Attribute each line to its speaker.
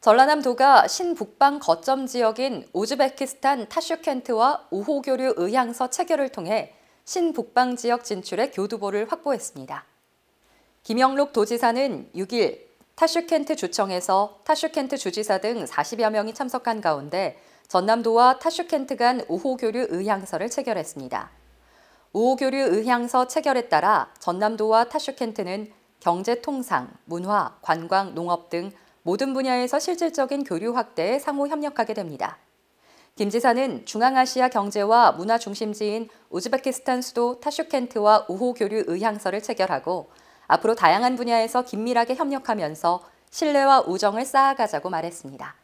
Speaker 1: 전라남도가 신북방 거점 지역인 우즈베키스탄 타슈켄트와 우호교류 의향서 체결을 통해 신북방 지역 진출의 교두보를 확보했습니다. 김영록 도지사는 6일 타슈켄트 주청에서 타슈켄트 주지사 등 40여 명이 참석한 가운데 전남도와 타슈켄트 간 우호교류 의향서를 체결했습니다. 우호교류 의향서 체결에 따라 전남도와 타슈켄트는 경제 통상, 문화, 관광, 농업 등 모든 분야에서 실질적인 교류 확대에 상호 협력하게 됩니다. 김 지사는 중앙아시아 경제와 문화 중심지인 우즈베키스탄 수도 타슈켄트와 우호 교류 의향서를 체결하고 앞으로 다양한 분야에서 긴밀하게 협력하면서 신뢰와 우정을 쌓아가자고 말했습니다.